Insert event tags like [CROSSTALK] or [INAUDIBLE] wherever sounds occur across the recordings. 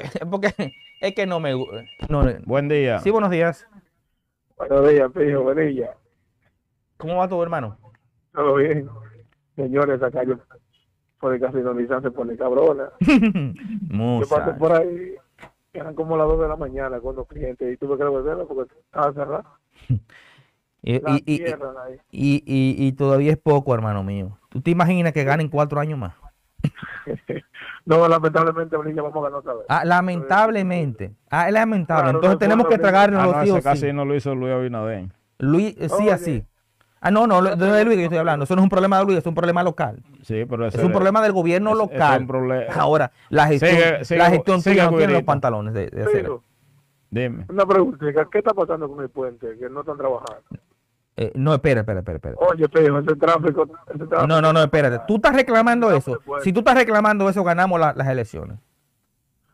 es [LAUGHS] porque es que no me gusta. Buen día. Sí, buenos días. Buenos días, Pijo, buen día. ¿Cómo va todo, hermano? Todo bien. Señores, acá yo por el casino Nissan se pone cabrona. [LAUGHS] yo pasé por ahí, eran como las dos de la mañana con los clientes y tuve que volverlo porque estaba cerrado. [LAUGHS] Y, y, y, y, y, todavía es poco, hermano mío. ¿Tú te imaginas que ganen cuatro años más? No, lamentablemente, Bolivia, vamos a ganar otra vez. Ah, lamentablemente. Ah, es lamentable. Entonces tenemos que tragarnos ah, no, tíos. Casi no lo hizo Luis Abinader. Luis, eh, sí, así. Ah, no, no, no de Luis que yo estoy hablando. Eso no es un problema de Luis, es un problema local. Sí, pero es un problema del gobierno local. Ahora, la gestión, sigue, la gestión sigue, no tiene los pantalones de, de Dime. Una pregunta, ¿qué está pasando con el puente? Que no están trabajando. Eh, no, espera, espera, espera, espera. Oye, pero ese tráfico, ese No, no, no, espérate. Tú estás reclamando eso. Si tú estás reclamando eso, ganamos las elecciones.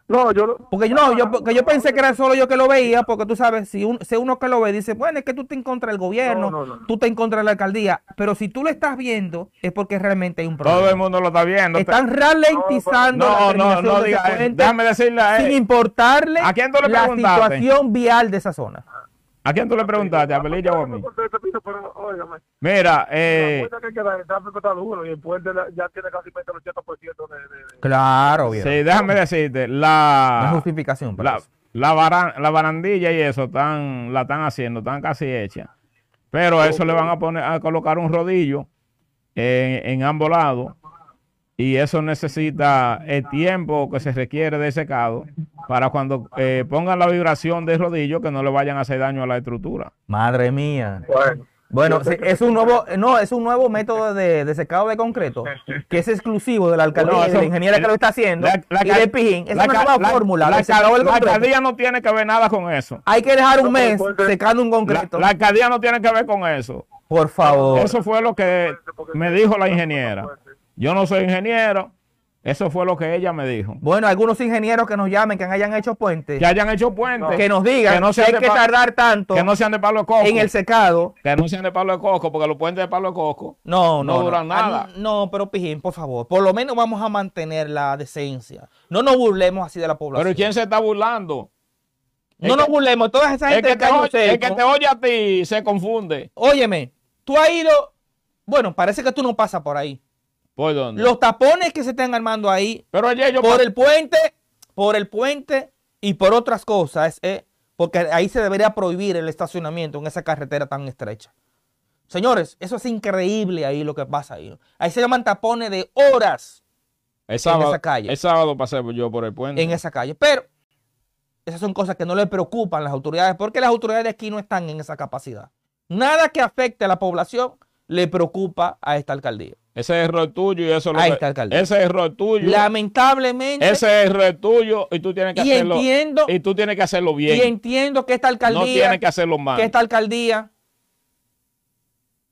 No, yo Porque yo, no, yo, porque yo pensé que era solo yo que lo veía, porque tú sabes, si, un, si uno que lo ve dice, bueno, es que tú te en contra del gobierno, tú te en contra la alcaldía, pero si tú lo estás viendo, es porque realmente hay un problema. Todo el mundo lo está viendo. Están ralentizando la no, no, déjame decirle Sin importarle la situación vial de esa zona. ¿A quién tú le ah, preguntaste? ¿A Pelilla o a mí? Mira, eh... Claro, bien. Sí, déjame decirte, la... justificación la, La, baran, la, barandilla y eso están, la están haciendo, están casi hechas. Pero eso le van a poner a colocar un rodillo en ambos lados y eso necesita el eh, tiempo que se requiere de secado para cuando eh, pongan la vibración del rodillo que no le vayan a hacer daño a la estructura. Madre mía. Bueno. es un nuevo, no, es un nuevo método de, secado de concreto que es exclusivo de la alcaldía la ingeniera que lo está haciendo la, Es fórmula. La, alcaldía no tiene que ver nada con eso. Hay que dejar un mes secando un concreto. la alcaldía no tiene que ver con eso. Por favor. Eso fue lo que me dijo la ingeniera. Yo no soy ingeniero. Eso fue lo que ella me dijo. Bueno, algunos ingenieros que nos llamen, que hayan hecho puentes. Que hayan hecho puentes. Que nos digan que, no se que hay que tardar tanto. Que no sean de palo coco. En el secado. Que no sean de palo de coco, porque los puentes de Pablo de coco no, no, duran ah, nada. No, pero Pijín, por favor, por lo menos vamos a mantener la decencia. No nos burlemos así de la población. Pero ¿quién se está burlando? No nos burlemos, toda esa gente que, te oye, que te oye a ti se confunde. Óyeme, tú has ido, bueno, parece que tú no pasas por ahí. Los tapones que se están armando ahí. por el puente, por el puente y por otras cosas. Eh, porque ahí se debería prohibir el estacionamiento en esa carretera tan estrecha. Señores, eso es increíble ahí lo que pasa ahí. Ahí se llaman tapones de horas en esa calle. El sábado pasé yo por el puente. En esa calle. Pero esas son cosas que no le preocupan a las autoridades porque las autoridades aquí no están en esa capacidad. Nada que afecte a la población le preocupa a esta alcaldía. Ese error tuyo y eso lo Ese error tuyo. Lamentablemente. Ese error tuyo y tú tienes que y hacerlo. y tú tienes que hacerlo bien. Y entiendo que esta alcaldía. No tiene que hacerlo mal. Que esta alcaldía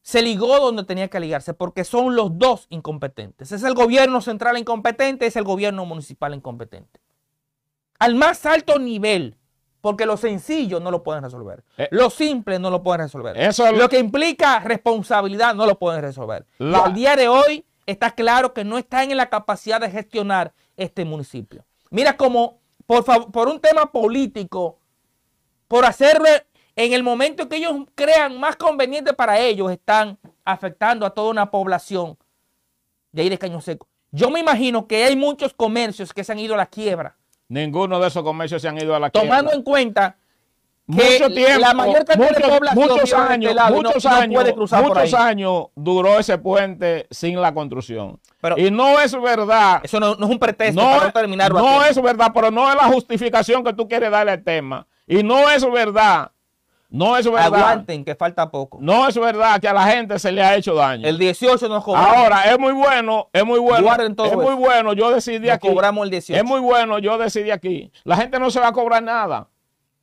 se ligó donde tenía que ligarse porque son los dos incompetentes. Es el gobierno central incompetente, es el gobierno municipal incompetente. Al más alto nivel. Porque lo sencillo no lo pueden resolver. Eh. lo simple no lo pueden resolver. lo... que implica responsabilidad no lo pueden resolver. al día de hoy está claro que no están en la capacidad de gestionar este municipio. Mira como por, por un tema político, por hacerlo en el momento que ellos crean más conveniente para ellos, están afectando a toda una población de ahí de Caño Seco. Yo me imagino que hay muchos comercios que se han ido a la quiebra Ninguno de esos comercios se han ido a la Tomando en cuenta que la mayor muchos, de este muchos años, muchos, años, muchos años duró ese puente sin la construcción. y no es verdad. Eso no, es un pretexto no, para terminarlo. No es verdad, pero no es la justificación que tú quieres darle al tema. Y no es verdad no, eso es verdad. Aguanten, que falta poco. No, eso es verdad, que a la gente se le ha hecho daño. El 18 nos cobramos. Ahora, es muy bueno, es muy bueno. todo es muy bueno, yo decidí aquí. cobramos el 18. Es muy bueno, yo decidí aquí. La gente no se va a cobrar nada.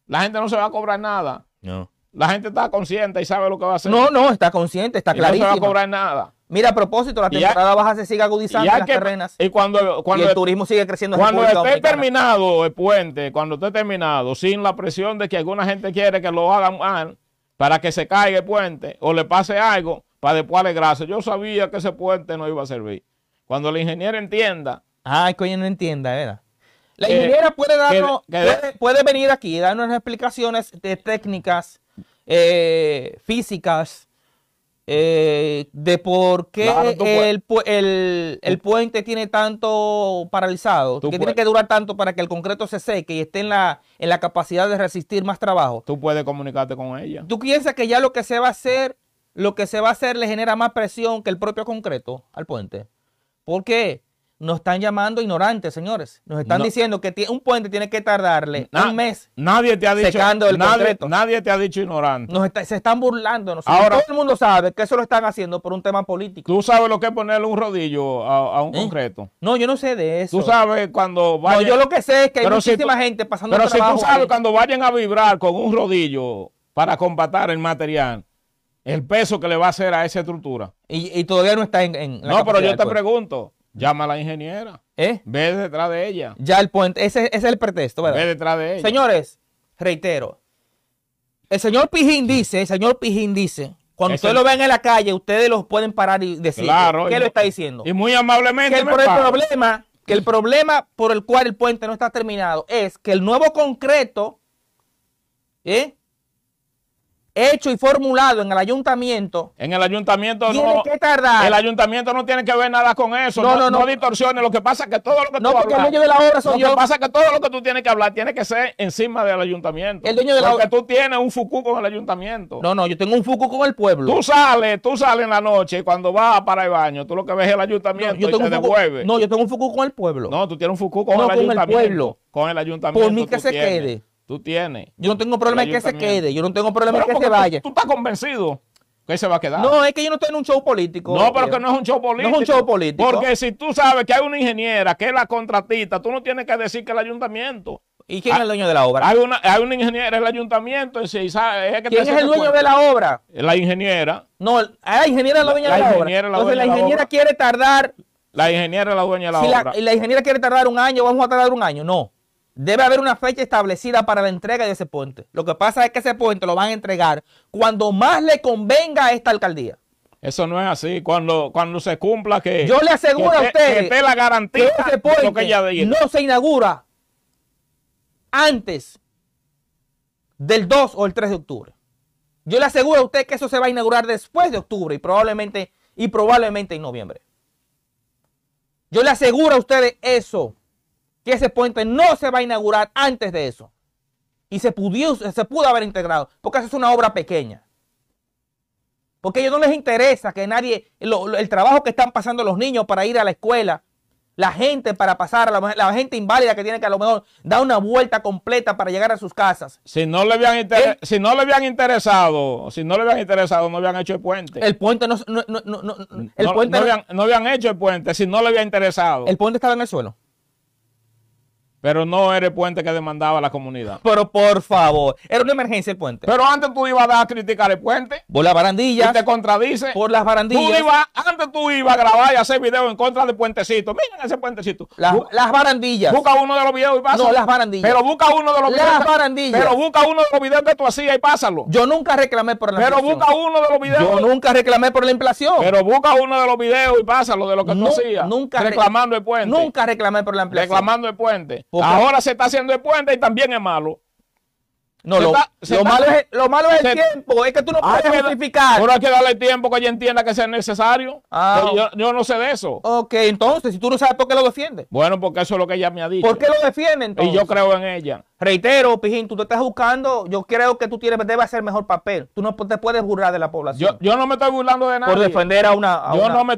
La gente no se va a cobrar nada. No. La gente está consciente y sabe lo que va a hacer. No, no, está consciente, está clarísimo. no va a cobrar nada. Mira, a propósito, la temporada baja se sigue agudizando las terrenas. Y cuando, el, turismo sigue creciendo Cuando esté terminado el puente, cuando esté terminado, sin la presión de que alguna gente quiere que lo hagan mal para que se caiga el puente o le pase algo para después alegrarse. Yo sabía que ese puente no iba a servir. Cuando la ingeniera entienda. Ay, que no entienda, ¿verdad? La ingeniera puede darnos, puede, venir aquí y darnos explicaciones de técnicas eh, físicas eh, de por qué el, puente tiene tanto paralizado, que tiene que durar tanto para que el concreto se seque y esté en la, en la capacidad de resistir más trabajo. Tú puedes comunicarte con ella. ¿Tú piensas que ya lo que se va a hacer, lo que se va a hacer le genera más presión que el propio concreto al puente? ¿Por qué? nos están llamando ignorantes, señores. Nos están diciendo que un puente tiene que tardarle un mes. Nadie te ha dicho el nadie, nadie, te ha dicho ignorante. Nos se están burlando. Ahora, todo el mundo sabe que eso lo están haciendo por un tema político. ¿Tú sabes lo que es ponerle un rodillo a, un ¿Eh? concreto? No, yo no sé de eso. Tú sabes cuando vayan... yo lo que sé es que hay muchísima gente pasando Pero trabajo si tú sabes cuando vayan a vibrar con un rodillo para combatar el material, el peso que le va a hacer a esa estructura. Y, todavía no está en... no, pero yo te pregunto Llama a la ingeniera. ¿Eh? Ve detrás de ella. Ya el puente, ese, es el pretexto, ¿verdad? Ve detrás de ella. Señores, reitero. El señor Pijín dice, el señor Pijín dice, cuando ustedes lo ven en la calle, ustedes los pueden parar y decir claro, qué le lo está diciendo. Y muy amablemente. el, problema, que el problema por el cual el puente no está terminado es que el nuevo concreto ¿eh? hecho y formulado en el ayuntamiento. En el ayuntamiento tiene no. que tardar. El ayuntamiento no tiene que ver nada con eso. No, no, no. no distorsiones. Lo que pasa es que todo lo que no, porque el dueño de la obra soy lo que pasa es que todo lo que tú tienes que hablar tiene que ser encima del ayuntamiento. El dueño de la porque tú tienes un fucú con el ayuntamiento. No, no, yo tengo un fucú con el pueblo. Tú sales, tú sales en la noche y cuando vas para el baño, tú lo que ves es el ayuntamiento yo y tengo te un No, yo tengo un fucú con el pueblo. No, tú tienes un fucú con, el, ayuntamiento, Con el ayuntamiento. Por mí que se quede. Tú tienes. Yo no tengo problema en que se quede, yo no tengo problema en que se vaya. Tú, estás convencido que se va a quedar. No, es que yo no estoy en un show político. No, pero eh. que no es un show político. No es un show político. Porque si tú sabes que hay una ingeniera que es la contratista, tú no tienes que decir que el ayuntamiento. ¿Y quién es el dueño de la obra? Hay una, hay una ingeniera, el ayuntamiento. ¿Quién es el dueño de la obra? La ingeniera. No, la ingeniera es la dueña de la, obra. Entonces la ingeniera quiere tardar. La ingeniera es la dueña de la obra. Y la ingeniera quiere tardar un año, vamos a tardar un año. No. Debe haber una fecha establecida para la entrega de ese puente. Lo que pasa es que ese puente lo van a entregar cuando más le convenga a esta alcaldía. Eso no es así. Cuando, cuando se cumpla que. Yo le aseguro a usted. Que la garantía que ese puente no se inaugura antes del 2 o el 3 de octubre. Yo le aseguro a usted que eso se va a inaugurar después de octubre y probablemente, y probablemente en noviembre. Yo le aseguro a ustedes eso ese puente no se va a inaugurar antes de eso. Y se, se pudo haber integrado, porque eso es una obra pequeña. Porque a ellos no les interesa que nadie, el trabajo que están pasando los niños para ir a la escuela, la gente para pasar, la, gente inválida que tiene que a lo mejor dar una vuelta completa para llegar a sus casas. Si no le habían, si no le habían interesado, si no le habían interesado, no habían hecho el puente. El puente no, no, no, no habían, hecho el puente si no le había interesado. El puente estaba en el suelo. Pero no era el puente que demandaba la comunidad. [LAUGHS] Pero por favor, era una emergencia el puente. Pero antes tú ibas a, dar criticar el puente. Por las barandillas. Y te contradice. Por las barandillas. Tú ibas, antes tú ibas a grabar y hacer videos en contra del puentecito. Miren ese puentecito. Las, barandillas. Busca uno de los videos y pasa No, las barandillas. Pero busca uno de los videos. Las barandillas. Pero busca uno de los videos que tú hacías y pásalo. Yo nunca reclamé por la inflación. Pero busca uno de los videos. Yo nunca reclamé por la inflación. Pero busca uno de los videos y pásalo de lo que no, tú hacías. Nunca reclamando el puente. Nunca reclamé por la inflación. Reclamando el puente ahora se está haciendo de puente y también es malo. No, lo, malo es, el tiempo. Es que tú no ah, puedes verificar Pero hay que darle tiempo que ella entienda que sea necesario. Ah, yo, no sé de eso. Ok, entonces, si tú no sabes por qué lo defiende. Bueno, porque eso es lo que ella me ha dicho. ¿Por qué lo defiende entonces? Y yo creo en ella. Reitero, Pijín, tú te estás buscando. Yo creo que tú tienes, debes hacer mejor papel. Tú no te puedes burlar de la población. Yo, no me estoy burlando de nadie. Por defender a una, a yo no me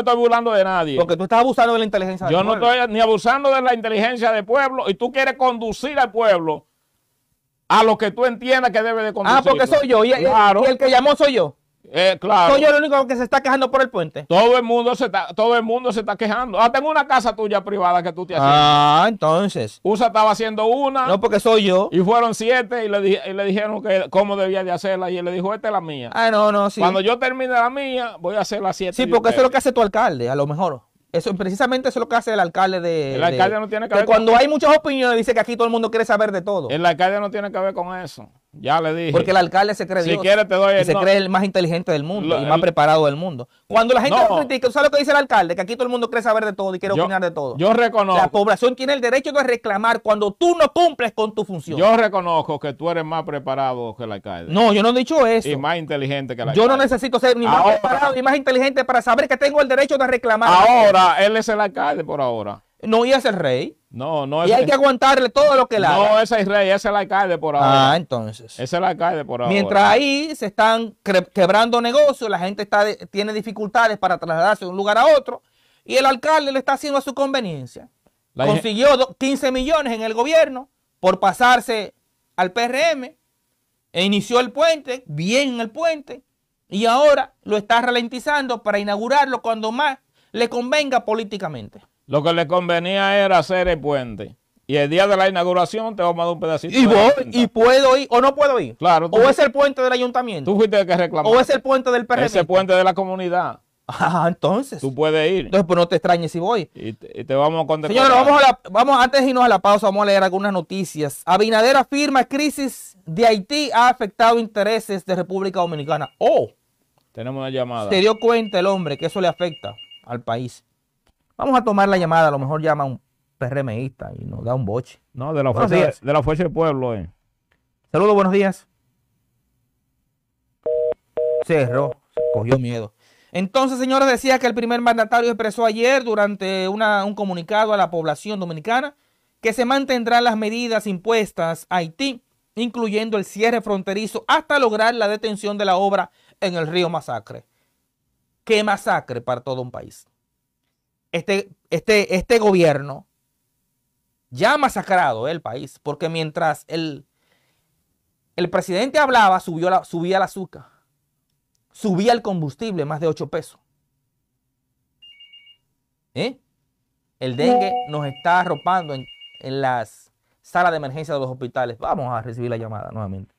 estoy burlando de nadie. Porque tú estás abusando de la inteligencia yo del pueblo. Yo no estoy ni abusando de la inteligencia del pueblo y tú quieres conducir al pueblo a lo que tú entiendas que debe de conducir. Ah, porque soy yo. Y, el que llamó soy yo. Eh, claro. Soy yo el único que se está quejando por el puente. Todo el mundo se está, todo el mundo se está quejando. Ah, tengo una casa tuya privada que tú te haces. Ah, entonces. USA estaba haciendo una. No, porque soy yo. Y fueron siete y le, y le dijeron que cómo debía de hacerla. Y él le dijo, esta es la mía. Ah, no, no, sí. Cuando yo termine la mía, voy a hacer la siete. Sí, porque eso es lo que hace tu alcalde, a lo mejor. Eso, precisamente eso es lo que hace el alcalde de. El alcalde no tiene que ver Cuando hay muchas opiniones, dice que aquí todo el mundo quiere saber de todo. El alcalde no tiene que ver con eso. Ya le dije. Porque el alcalde se cree el, se cree el más inteligente del mundo, y más preparado del mundo. Cuando la gente no. critica, ¿sabes lo que dice el alcalde? Que aquí todo el mundo cree saber de todo y quiere opinar de todo. Yo reconozco. La población tiene el derecho de reclamar cuando tú no cumples con tu función. Yo reconozco que tú eres más preparado que el alcalde. No, yo no he dicho eso. Y más inteligente que el alcalde. Yo no necesito ser ni más preparado ni más inteligente para saber que tengo el derecho de reclamar. Ahora, él es el alcalde por ahora. No, y es el rey y hay que aguantarle todo lo que la. No, ese es rey, ese es el alcalde por ahora. Ah, entonces. Ese es el alcalde por ahora. Mientras ahí se están quebrando negocios, la gente está tiene dificultades para trasladarse de un lugar a otro y el alcalde le está haciendo a su conveniencia. Consiguió 15 millones en el gobierno por pasarse al PRM e inició el puente, bien el puente, y ahora lo está ralentizando para inaugurarlo cuando más le convenga políticamente. Lo que le convenía era hacer el puente. Y el día de la inauguración te vamos a dar un pedacito. Y voy, y puedo ir, o no puedo ir. Claro. O es el puente del ayuntamiento. Tú fuiste el que reclamó. O es el puente del PRM Es el puente de la comunidad. Ah, entonces. Tú puedes ir. Entonces, pues no te extrañes si voy. Y te, vamos a contestar. Señores, vamos, a la, vamos, antes de irnos a la pausa, vamos a leer algunas noticias. Abinader afirma crisis de Haití ha afectado intereses de República Dominicana. Oh. Tenemos una llamada. Se dio cuenta el hombre que eso le afecta al país. Vamos a tomar la llamada, a lo mejor llama un PRMista y nos da un boche. No, de la, fuerza, de la fuerza del pueblo. Eh. Saludos, buenos días. Cerró, cogió miedo. Entonces, señores, decía que el primer mandatario expresó ayer durante un comunicado a la población dominicana que se mantendrán las medidas impuestas a Haití, incluyendo el cierre fronterizo, hasta lograr la detención de la obra en el río Masacre. ¿Qué masacre para todo un país? este, este, este gobierno ya ha masacrado el país, porque mientras el, el presidente hablaba, subió la, subía el azúcar, subía el combustible más de 8 pesos. ¿Eh? El dengue nos está arropando en, las salas de emergencia de los hospitales. Vamos a recibir la llamada nuevamente.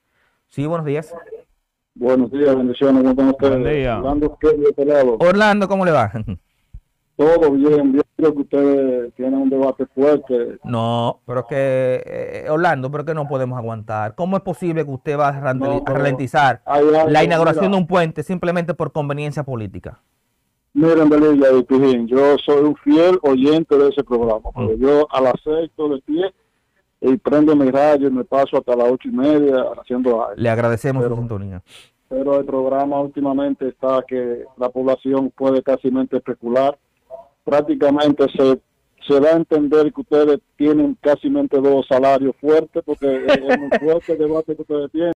Sí, buenos días. Buenos días, bendiciones. ¿Cómo están ustedes? Orlando, ¿cómo le va? [LAUGHS] Todo bien, bien. Creo que ustedes tienen un debate fuerte. No, pero que, eh, Orlando, pero que no podemos aguantar. ¿Cómo es posible que usted va a, ralentizar la inauguración de un puente simplemente por conveniencia política? Miren, Belilla y Pijín, yo soy un fiel oyente de ese programa, pero mm. yo al acepto de pie y prendo mi radio y me paso hasta las ocho y media haciendo algo. Le agradecemos pero, su pero el programa últimamente está que la población puede casi especular prácticamente se, se da a entender que ustedes tienen casi mente dos salarios fuertes, porque eh, [LAUGHS] es un fuerte debate que ustedes tienen.